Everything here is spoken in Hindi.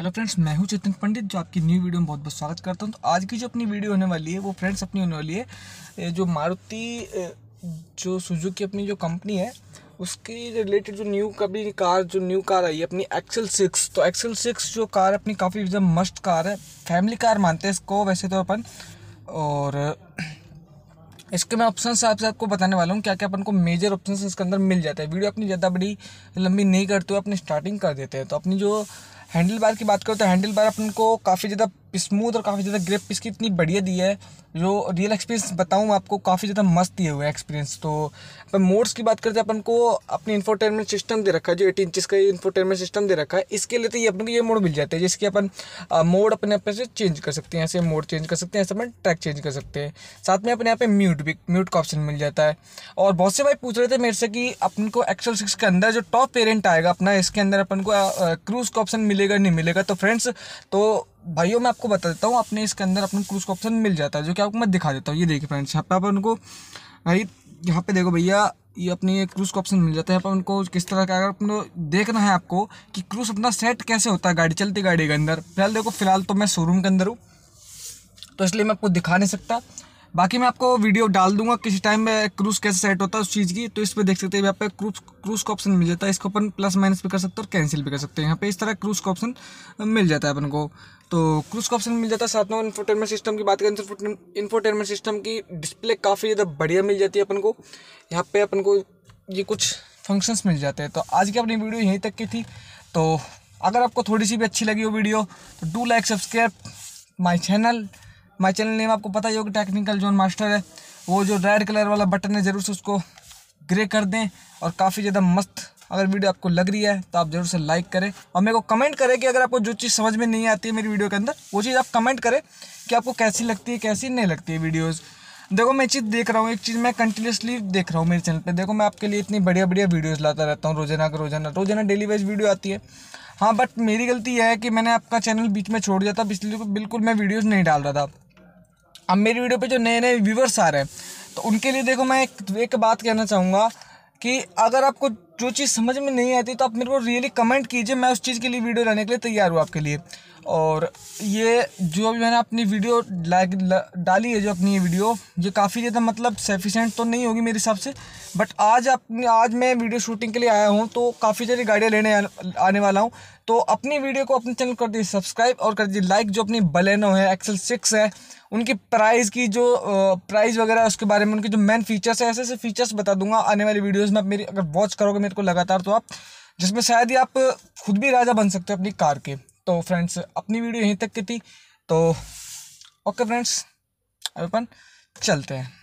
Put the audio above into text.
हेलो फ्रेंड्स मैं हूं चेतन पंडित जो आपकी न्यू वीडियो में बहुत बहुत स्वागत करता हूं तो आज की जो अपनी वीडियो होने वाली है वो फ्रेंड्स अपनी होने वाली है जो मारुति जो सुजुकी अपनी जो कंपनी है उसके रिलेटेड जो न्यू कभी कार जो न्यू कार आई है अपनी एक्सेल सिक्स तो एक्सेल सिक्स जो कार अपनी काफ़ी एकदम मस्ट कार है फैमिली कार मानते हैं इसको वैसे तो अपन और इसके मैं ऑप्शन आपसे आपको बताने वाला हूँ क्या क्या अपन को मेजर ऑप्शन इसके अंदर मिल जाता है वीडियो अपनी ज़्यादा बड़ी लंबी नहीं करते हुए अपनी स्टार्टिंग कर देते हैं तो अपनी जो हैंडल बार की बात करो तो हैंडल बार अपन को काफ़ी ज़्यादा स्मूथ और काफ़ी ज़्यादा ग्रिप इसकी इतनी बढ़िया दी है जो रियल एक्सपीरियंस बताऊँ आपको काफ़ी ज़्यादा मस्त दिए हुए एक्सपीरियंस तो अपन मोड्स की बात करते हैं अपन को अपने इन्फोटेनमेंट सिस्टम दे रखा है जो एटी इंचज़ का इन्फोटेनमेंट सिस्टम दे रखा है इसके लिए तो ये अपन को ये मोड मिल जाते हैं जिसके अपन मोड अपने आप से चेंज कर सकते हैं ऐसे मोड चेंज कर सकते हैं ऐसे अपन ट्रैक चेंज कर सकते हैं साथ में अपने यहाँ पे म्यूट भी म्यूट का ऑप्शन मिल जाता है और बहुत से भाई पूछ रहे थे मेरे से कि अपन को एक्सल सिक्स के अंदर जो टॉप पेरेंट आएगा अपना इसके अंदर अपन को क्रूज़ का ऑप्शन मिलेगा नहीं मिलेगा तो फ्रेंड्स तो भाइयों मैं आपको बता देता हूँ अपने इसके अंदर अपने क्रूज का ऑप्शन मिल जाता है जो कि आपको मैं दिखा देता हूँ ये देखिए फ्रेंड्स यहाँ पे आप उनको भाई यहाँ पे देखो भैया ये अपने क्रूज का ऑप्शन मिल जाता है यहाँ पर उनको किस तरह का अगर अपने देखना है आपको कि क्रूज अपना सेट कैसे होता है गाड़ी चलती गाड़ी के अंदर फिलहाल देखो फिलहाल तो मैं शोरूम के अंदर हूँ तो इसलिए मैं आपको दिखा नहीं सकता बाकी मैं आपको वीडियो डाल दूंगा किसी टाइम में क्रूज़ कैसे सेट होता है उस चीज़ की तो इस पर देख सकते हैं यहाँ पे क्रूज क्रूज़ का ऑप्शन मिल जाता है इसको अपन प्लस माइनस भी कर सकते हैं और कैंसिल भी कर सकते हैं यहाँ पे इस तरह क्रूज़ का ऑप्शन मिल जाता है अपन को तो क्रूज का ऑप्शन मिल जाता है साथ में इन्फोटेनमेंट सिस्टम की बात करें तो इन्फोटेनमेंट सिस्टम की डिस्प्ले काफ़ी ज़्यादा बढ़िया मिल जाती है अपन को यहाँ पे अपन को ये कुछ फंक्शंस मिल जाते हैं तो आज की अपनी वीडियो यहीं तक की थी तो अगर आपको थोड़ी सी भी अच्छी लगी हो वीडियो तो do like subscribe my channel my channel name आपको पता ही होगा टेक्निकल जोन मास्टर है वो जो रेड कलर वाला बटन है ज़रूर से उसको ग्रे कर दें और काफ़ी ज़्यादा मस्त अगर वीडियो आपको लग रही है तो आप ज़रूर से लाइक करें और मेरे को कमेंट करें कि अगर आपको जो चीज़ समझ में नहीं आती है मेरी वीडियो के अंदर वो चीज़ आप कमेंट करें कि आपको कैसी लगती है कैसी नहीं लगती है वीडियोज़ देखो मैं चीज़ देख रहा हूँ एक चीज़ मैं कंटिन्यूसली देख रहा हूँ मेरे चैनल पर देखो मैं आपके लिए इतनी बढ़िया बढ़िया वीडियोज़ लाता रहता हूँ रोजाना का रोजाना रोजाना डेली वाइज वीडियो आती है हाँ बट मेरी गलती यह है कि मैंने आपका चैनल बीच में छोड़ दिया था इसलिए तो बिल्कुल मैं वीडियोज़ नहीं डाल रहा था अब मेरी वीडियो पे जो नए नए व्यूवर्स आ रहे हैं तो उनके लिए देखो मैं एक एक बात कहना चाहूँगा कि अगर आपको जो चीज़ समझ में नहीं आती तो आप मेरे को रियली कमेंट कीजिए मैं उस चीज़ के लिए वीडियो लाने के लिए तैयार हूँ आपके लिए और ये जो अभी मैंने अपनी वीडियो लाइक डाली है जो अपनी ये वीडियो ये काफ़ी ज़्यादा मतलब सेफिशेंट तो नहीं होगी मेरे हिसाब से बट आज अपने आज मैं वीडियो शूटिंग के लिए आया हूँ तो काफ़ी सारी गाड़ियाँ लेने आने वाला हूँ तो अपनी वीडियो को अपने चैनल कर दीजिए सब्सक्राइब और कर दीजिए लाइक जो अपनी बलेनो है एक्सल सिक्स है उनकी प्राइस की जो प्राइस वगैरह उसके बारे में उनके जो मेन फीचर्स है ऐसे ऐसे फीचर्स बता दूंगा आने वाली वीडियोज़ में आप मेरी अगर वॉच करोगे मेहनत को लगातार तो आप जिसमें शायद ही आप खुद भी राजा बन सकते हो अपनी कार के तो फ्रेंड्स अपनी वीडियो यहीं तक की थी तो ओके फ्रेंड्स अब अपन चलते हैं